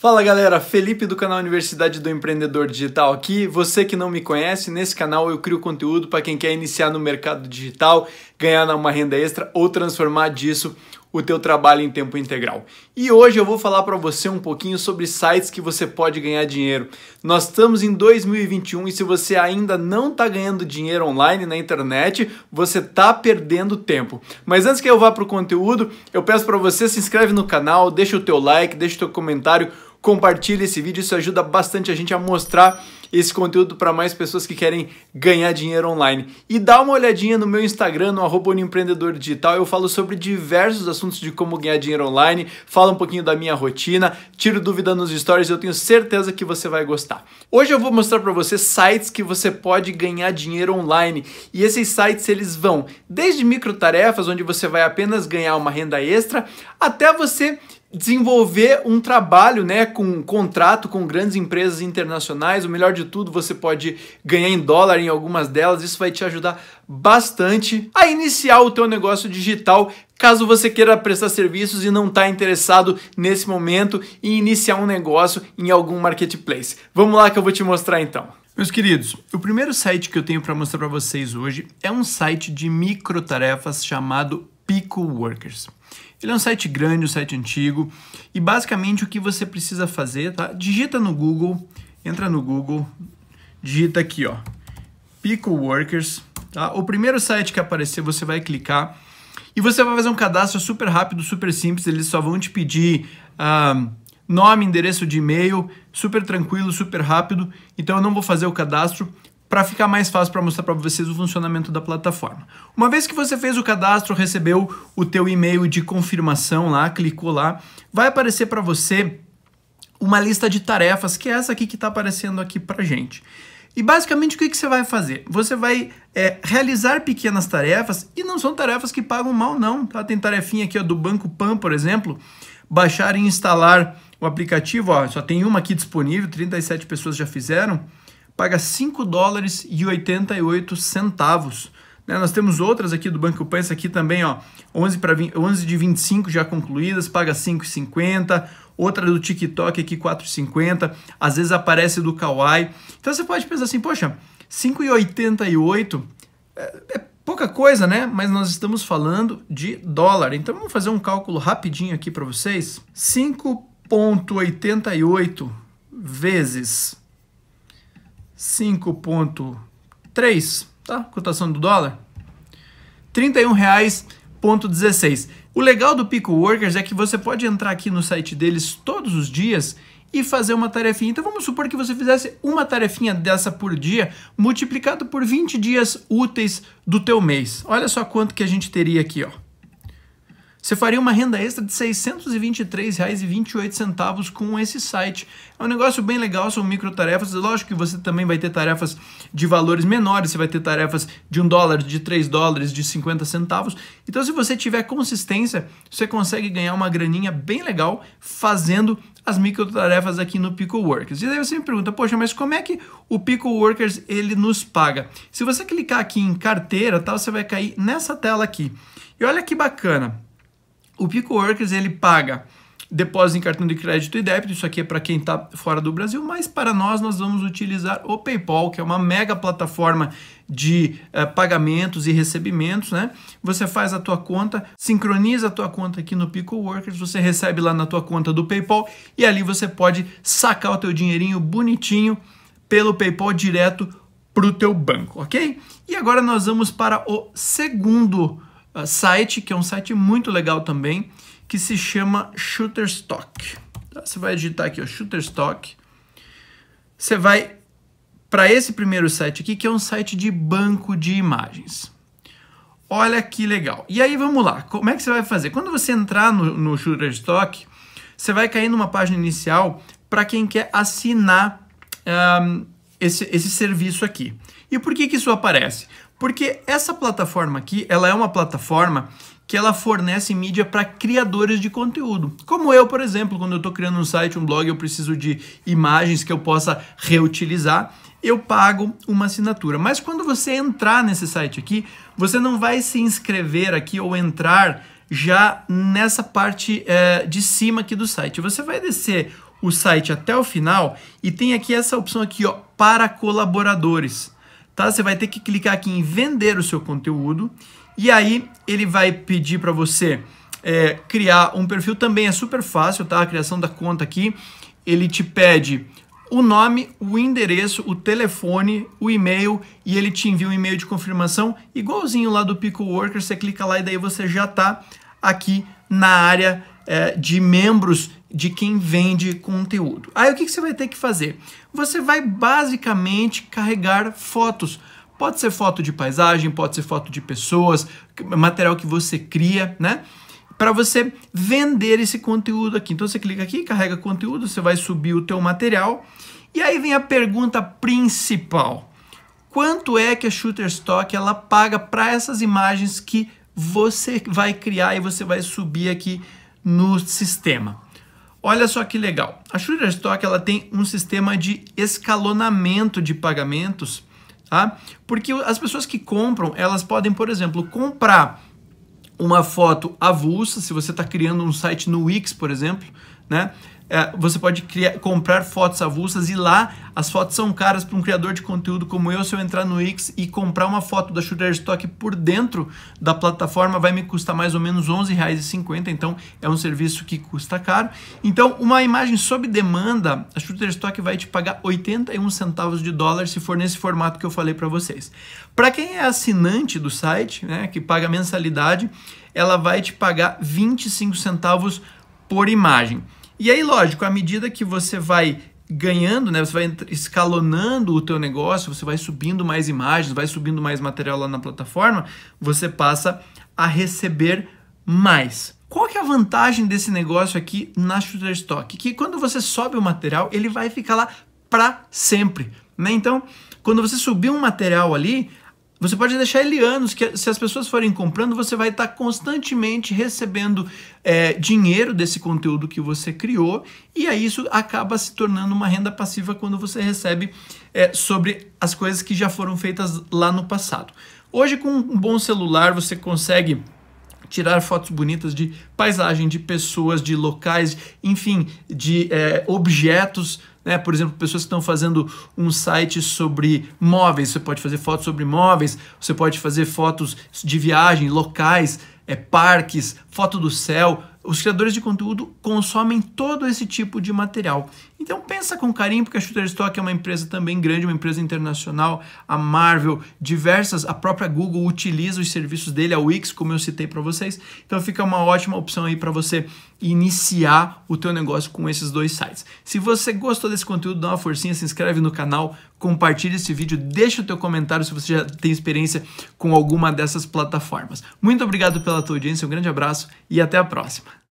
Fala galera, Felipe do canal Universidade do Empreendedor Digital aqui. Você que não me conhece, nesse canal eu crio conteúdo para quem quer iniciar no mercado digital, ganhar uma renda extra ou transformar disso o teu trabalho em tempo integral. E hoje eu vou falar para você um pouquinho sobre sites que você pode ganhar dinheiro. Nós estamos em 2021 e se você ainda não está ganhando dinheiro online na internet, você está perdendo tempo. Mas antes que eu vá para o conteúdo, eu peço para você se inscreve no canal, deixa o teu like, deixa o teu comentário, compartilha esse vídeo, isso ajuda bastante a gente a mostrar esse conteúdo para mais pessoas que querem ganhar dinheiro online. E dá uma olhadinha no meu Instagram, no arroba empreendedor digital, eu falo sobre diversos assuntos de como ganhar dinheiro online, falo um pouquinho da minha rotina, tiro dúvida nos stories, eu tenho certeza que você vai gostar. Hoje eu vou mostrar para você sites que você pode ganhar dinheiro online. E esses sites eles vão desde micro tarefas onde você vai apenas ganhar uma renda extra, até você desenvolver um trabalho, né, com um contrato com grandes empresas internacionais. O melhor de tudo, você pode ganhar em dólar em algumas delas. Isso vai te ajudar bastante a iniciar o teu negócio digital. Caso você queira prestar serviços e não está interessado nesse momento em iniciar um negócio em algum marketplace, vamos lá que eu vou te mostrar então. Meus queridos, o primeiro site que eu tenho para mostrar para vocês hoje é um site de micro tarefas chamado Pico Workers. Ele é um site grande, um site antigo, e basicamente o que você precisa fazer, tá? Digita no Google, entra no Google, digita aqui, ó, Pico Workers, tá? O primeiro site que aparecer, você vai clicar e você vai fazer um cadastro super rápido, super simples, eles só vão te pedir ah, nome, endereço de e-mail, super tranquilo, super rápido, então eu não vou fazer o cadastro, para ficar mais fácil para mostrar para vocês o funcionamento da plataforma. Uma vez que você fez o cadastro, recebeu o teu e-mail de confirmação lá, clicou lá, vai aparecer para você uma lista de tarefas, que é essa aqui que está aparecendo aqui para gente. E basicamente o que, que você vai fazer? Você vai é, realizar pequenas tarefas e não são tarefas que pagam mal não, tá? Tem tarefinha aqui ó, do Banco Pan, por exemplo, baixar e instalar o aplicativo, ó, só tem uma aqui disponível, 37 pessoas já fizeram, paga 5 dólares e 88 centavos. Né? Nós temos outras aqui do Banco Pan, essa aqui também, ó, 11, 20, 11 de 25 já concluídas, paga 5,50. Outra do TikTok aqui, 4,50. Às vezes aparece do Kawaii. Então você pode pensar assim, poxa, 5,88 é, é pouca coisa, né? Mas nós estamos falando de dólar. Então vamos fazer um cálculo rapidinho aqui para vocês. 5,88 vezes 5.3, tá? Cotação do dólar. R$ 31,16. O legal do Pico Workers é que você pode entrar aqui no site deles todos os dias e fazer uma tarefinha. Então vamos supor que você fizesse uma tarefinha dessa por dia, multiplicado por 20 dias úteis do teu mês. Olha só quanto que a gente teria aqui, ó. Você faria uma renda extra de R$ 623,28 com esse site. É um negócio bem legal, são micro tarefas. Lógico que você também vai ter tarefas de valores menores, você vai ter tarefas de 1 dólar, de 3 dólares, de 50 centavos. Então, se você tiver consistência, você consegue ganhar uma graninha bem legal fazendo as micro tarefas aqui no Pico Workers. E daí você me pergunta, poxa, mas como é que o Pico Workers ele nos paga? Se você clicar aqui em carteira, tá, você vai cair nessa tela aqui. E olha que bacana. O Pico Workers ele paga depósito em cartão de crédito e débito, isso aqui é para quem está fora do Brasil, mas para nós, nós vamos utilizar o PayPal, que é uma mega plataforma de eh, pagamentos e recebimentos, né? Você faz a tua conta, sincroniza a tua conta aqui no Pico Workers, você recebe lá na tua conta do PayPal e ali você pode sacar o teu dinheirinho bonitinho pelo PayPal direto para o teu banco, ok? E agora nós vamos para o segundo site, que é um site muito legal também, que se chama Shutterstock. Tá? Você vai digitar aqui, ó, Shutterstock. Você vai para esse primeiro site aqui, que é um site de banco de imagens. Olha que legal. E aí, vamos lá. Como é que você vai fazer? Quando você entrar no, no Shutterstock, você vai cair numa página inicial para quem quer assinar um, esse, esse serviço aqui. E por que, que isso aparece? Porque essa plataforma aqui, ela é uma plataforma que ela fornece mídia para criadores de conteúdo. Como eu, por exemplo, quando eu estou criando um site, um blog, eu preciso de imagens que eu possa reutilizar, eu pago uma assinatura. Mas quando você entrar nesse site aqui, você não vai se inscrever aqui ou entrar já nessa parte é, de cima aqui do site. Você vai descer o site até o final e tem aqui essa opção aqui, ó, para colaboradores. Tá? Você vai ter que clicar aqui em vender o seu conteúdo e aí ele vai pedir para você é, criar um perfil também é super fácil, tá? A criação da conta aqui, ele te pede o nome, o endereço, o telefone, o e-mail e ele te envia um e-mail de confirmação igualzinho lá do Pico Worker. Você clica lá e daí você já está aqui na área é, de membros de quem vende conteúdo. Aí o que, que você vai ter que fazer? Você vai basicamente carregar fotos. Pode ser foto de paisagem, pode ser foto de pessoas, material que você cria, né? Para você vender esse conteúdo aqui. Então você clica aqui, carrega conteúdo, você vai subir o teu material. E aí vem a pergunta principal. Quanto é que a Shutterstock ela paga para essas imagens que você vai criar e você vai subir aqui no sistema? Olha só que legal. A Shutterstock ela tem um sistema de escalonamento de pagamentos, tá? Porque as pessoas que compram, elas podem, por exemplo, comprar uma foto avulsa, se você está criando um site no Wix, por exemplo, né? É, você pode criar, comprar fotos avulsas e lá as fotos são caras para um criador de conteúdo como eu. Se eu entrar no X e comprar uma foto da Shutterstock por dentro da plataforma, vai me custar mais ou menos R$11,50. 11,50. Então é um serviço que custa caro. Então, uma imagem sob demanda, a Shutterstock vai te pagar 81 centavos de dólar se for nesse formato que eu falei para vocês. Para quem é assinante do site, né, que paga mensalidade, ela vai te pagar 25 centavos por imagem. E aí, lógico, à medida que você vai ganhando, né? Você vai escalonando o teu negócio, você vai subindo mais imagens, vai subindo mais material lá na plataforma, você passa a receber mais. Qual que é a vantagem desse negócio aqui na Shutterstock? Que quando você sobe o material, ele vai ficar lá para sempre, né? Então, quando você subir um material ali, você pode deixar ele anos, que se as pessoas forem comprando, você vai estar constantemente recebendo é, dinheiro desse conteúdo que você criou, e aí isso acaba se tornando uma renda passiva quando você recebe é, sobre as coisas que já foram feitas lá no passado. Hoje, com um bom celular, você consegue tirar fotos bonitas de paisagem, de pessoas, de locais, enfim, de é, objetos. Né? Por exemplo, pessoas que estão fazendo um site sobre móveis, você pode fazer fotos sobre móveis, você pode fazer fotos de viagem, locais, é, parques, foto do céu os criadores de conteúdo consomem todo esse tipo de material. Então pensa com carinho, porque a Shutterstock é uma empresa também grande, uma empresa internacional, a Marvel, diversas, a própria Google utiliza os serviços dele, a Wix, como eu citei para vocês. Então fica uma ótima opção aí para você iniciar o teu negócio com esses dois sites. Se você gostou desse conteúdo, dá uma forcinha, se inscreve no canal, compartilha esse vídeo, deixa o teu comentário se você já tem experiência com alguma dessas plataformas. Muito obrigado pela tua audiência, um grande abraço e até a próxima.